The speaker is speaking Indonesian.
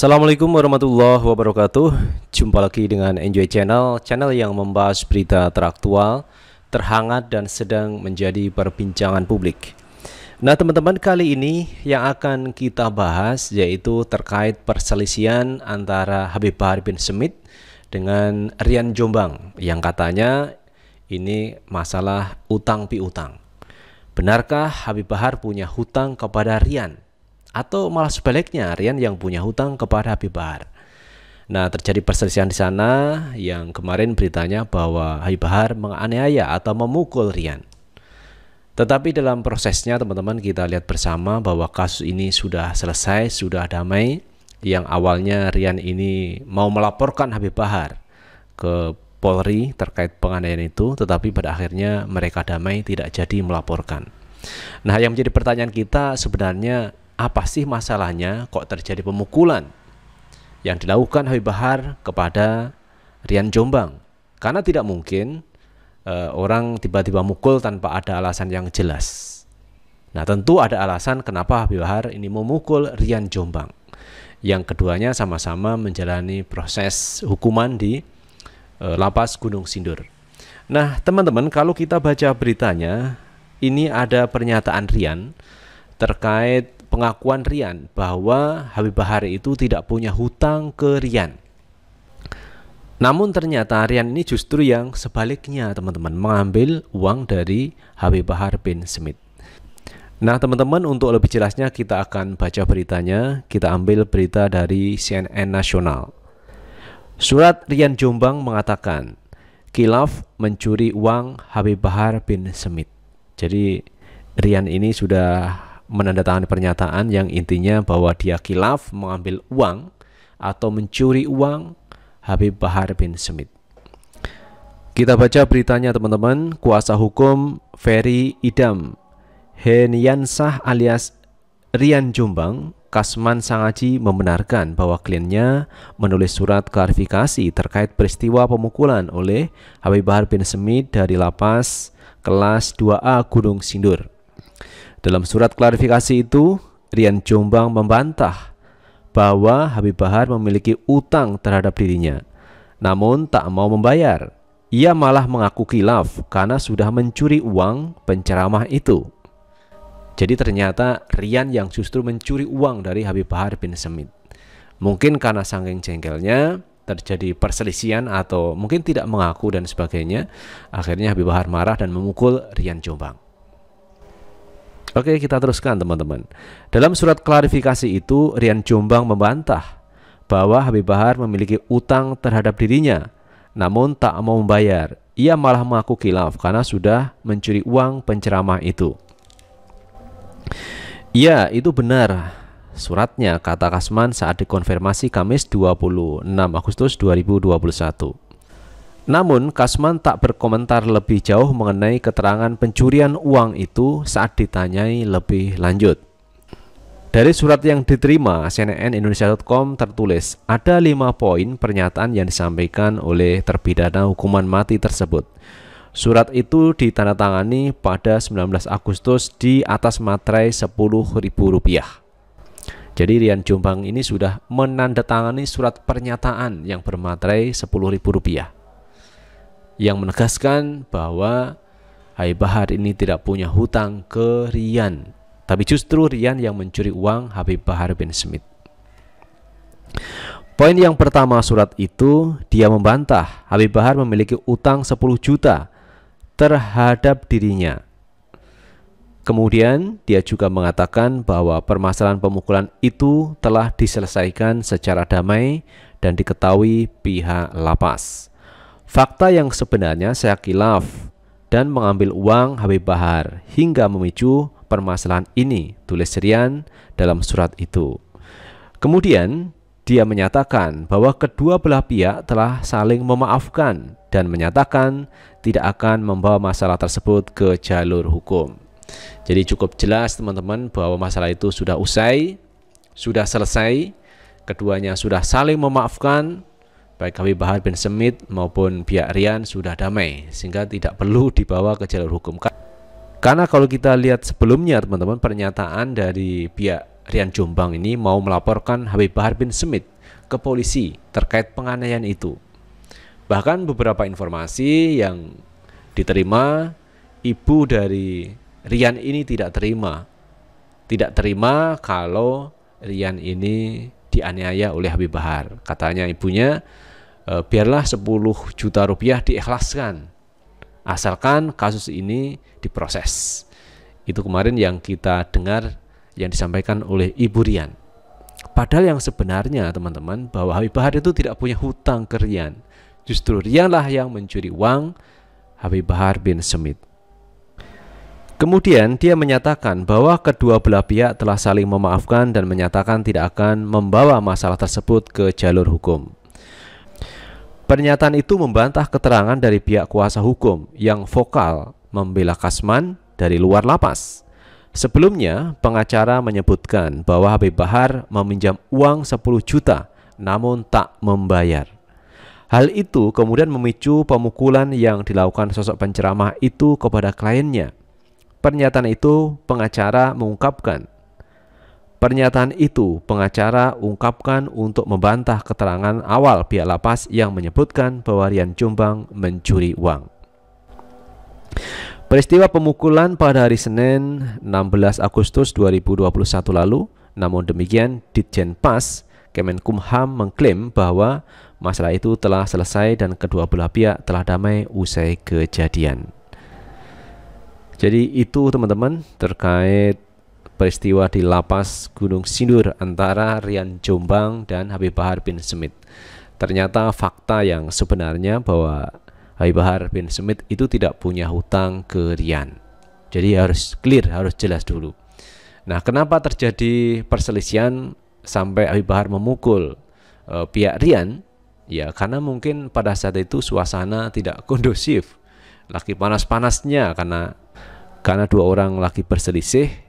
Assalamualaikum warahmatullahi wabarakatuh Jumpa lagi dengan Enjoy Channel Channel yang membahas berita teraktual Terhangat dan sedang menjadi perbincangan publik Nah teman-teman kali ini yang akan kita bahas Yaitu terkait perselisihan antara Habib Bahar bin Smith Dengan Rian Jombang Yang katanya ini masalah utang piutang Benarkah Habib Bahar punya hutang kepada Rian? Atau malah sebaliknya, Rian yang punya hutang kepada Habib Bahar. Nah, terjadi perselisihan di sana yang kemarin beritanya bahwa Habib Bahar menganiaya atau memukul Rian. Tetapi dalam prosesnya teman-teman kita lihat bersama bahwa kasus ini sudah selesai, sudah damai. Yang awalnya Rian ini mau melaporkan Habib Bahar ke Polri terkait penganiayaan itu, tetapi pada akhirnya mereka damai tidak jadi melaporkan. Nah, yang menjadi pertanyaan kita sebenarnya apa sih masalahnya kok terjadi pemukulan yang dilakukan Habib Bahar kepada Rian Jombang karena tidak mungkin eh, orang tiba-tiba mukul tanpa ada alasan yang jelas. Nah tentu ada alasan kenapa Habib Bahar ini memukul Rian Jombang. Yang keduanya sama-sama menjalani proses hukuman di eh, lapas Gunung Sindur. Nah teman-teman kalau kita baca beritanya ini ada pernyataan Rian terkait pengakuan Rian bahwa Habib Bahari itu tidak punya hutang ke Rian. Namun ternyata Rian ini justru yang sebaliknya teman-teman mengambil uang dari Habib Bahar bin Smith. Nah teman-teman untuk lebih jelasnya kita akan baca beritanya, kita ambil berita dari CNN Nasional. Surat Rian Jombang mengatakan, Kilaf mencuri uang Habib Bahar bin Smith. Jadi Rian ini sudah menandatangani pernyataan yang intinya bahwa dia kilaf mengambil uang atau mencuri uang Habib Bahar bin Smith. Kita baca beritanya teman-teman, kuasa hukum Ferry Idam Heniansah alias Rian Jombang Kasman Sangaji membenarkan bahwa kliennya menulis surat klarifikasi terkait peristiwa pemukulan oleh Habib Bahar bin Smith dari lapas kelas 2A Gunung Sindur. Dalam surat klarifikasi itu, Rian Jombang membantah bahwa Habib Bahar memiliki utang terhadap dirinya, namun tak mau membayar. Ia malah mengaku kilaf karena sudah mencuri uang penceramah itu. Jadi ternyata Rian yang justru mencuri uang dari Habib Bahar bin Semit. Mungkin karena saking jengkelnya terjadi perselisihan atau mungkin tidak mengaku dan sebagainya. Akhirnya Habib Bahar marah dan memukul Rian Jombang. Oke, kita teruskan teman-teman. Dalam surat klarifikasi itu, Rian Jombang membantah bahwa Habib Bahar memiliki utang terhadap dirinya, namun tak mau membayar. Ia malah mengaku kilaf karena sudah mencuri uang penceramah itu. Ya, itu benar. Suratnya kata Kasman saat dikonfirmasi Kamis 26 Agustus 2021. Namun, Kasman tak berkomentar lebih jauh mengenai keterangan pencurian uang itu saat ditanyai lebih lanjut. Dari surat yang diterima, cnn cnnindonesia.com tertulis, ada lima poin pernyataan yang disampaikan oleh terpidana hukuman mati tersebut. Surat itu ditandatangani pada 19 Agustus di atas materai Rp10.000. Jadi Rian Jombang ini sudah menandatangani surat pernyataan yang bermaterai Rp10.000 yang menegaskan bahwa Hai Bahar ini tidak punya hutang ke Rian, tapi justru Rian yang mencuri uang Habib Bahar bin Smith. Poin yang pertama surat itu, dia membantah Habib Bahar memiliki utang 10 juta terhadap dirinya. Kemudian, dia juga mengatakan bahwa permasalahan pemukulan itu telah diselesaikan secara damai dan diketahui pihak lapas. Fakta yang sebenarnya saya kilaf dan mengambil uang Habib Bahar hingga memicu permasalahan ini, tulis Rian dalam surat itu. Kemudian, dia menyatakan bahwa kedua belah pihak telah saling memaafkan dan menyatakan tidak akan membawa masalah tersebut ke jalur hukum. Jadi cukup jelas teman-teman bahwa masalah itu sudah usai, sudah selesai, keduanya sudah saling memaafkan, baik Habib Bahar bin Semit maupun pihak Rian sudah damai sehingga tidak perlu dibawa ke jalur hukum. Karena kalau kita lihat sebelumnya teman-teman pernyataan dari pihak Rian Jombang ini mau melaporkan Habib Bahar bin Semit ke polisi terkait penganiayaan itu. Bahkan beberapa informasi yang diterima ibu dari Rian ini tidak terima. Tidak terima kalau Rian ini dianiaya oleh Habib Bahar. Katanya ibunya Eh, biarlah 10 juta rupiah diikhlaskan asalkan kasus ini diproses. Itu kemarin yang kita dengar yang disampaikan oleh Ibu Rian. Padahal yang sebenarnya teman-teman bahwa Habib Bahar itu tidak punya hutang ke Rian. Justru Rianlah yang mencuri uang Habib Bahar bin Semit. Kemudian dia menyatakan bahwa kedua belah pihak telah saling memaafkan dan menyatakan tidak akan membawa masalah tersebut ke jalur hukum. Pernyataan itu membantah keterangan dari pihak kuasa hukum yang vokal membela Kasman dari luar lapas. Sebelumnya, pengacara menyebutkan bahwa Habib Bahar meminjam uang 10 juta namun tak membayar. Hal itu kemudian memicu pemukulan yang dilakukan sosok penceramah itu kepada kliennya. Pernyataan itu pengacara mengungkapkan Pernyataan itu pengacara ungkapkan untuk membantah keterangan awal pihak lapas yang menyebutkan bahwa Rian Jombang mencuri uang. Peristiwa pemukulan pada hari Senin 16 Agustus 2021 lalu, namun demikian Ditjen PAS Kemenkumham mengklaim bahwa masalah itu telah selesai dan kedua belah pihak telah damai usai kejadian. Jadi itu teman-teman terkait peristiwa di lapas Gunung Sindur antara Rian Jombang dan Habib Bahar bin Smith. Ternyata fakta yang sebenarnya bahwa Habib Bahar bin Smith itu tidak punya hutang ke Rian. Jadi harus clear, harus jelas dulu. Nah, kenapa terjadi perselisihan sampai Habib Bahar memukul e, pihak Rian? Ya, karena mungkin pada saat itu suasana tidak kondusif. Lagi panas-panasnya karena karena dua orang lagi berselisih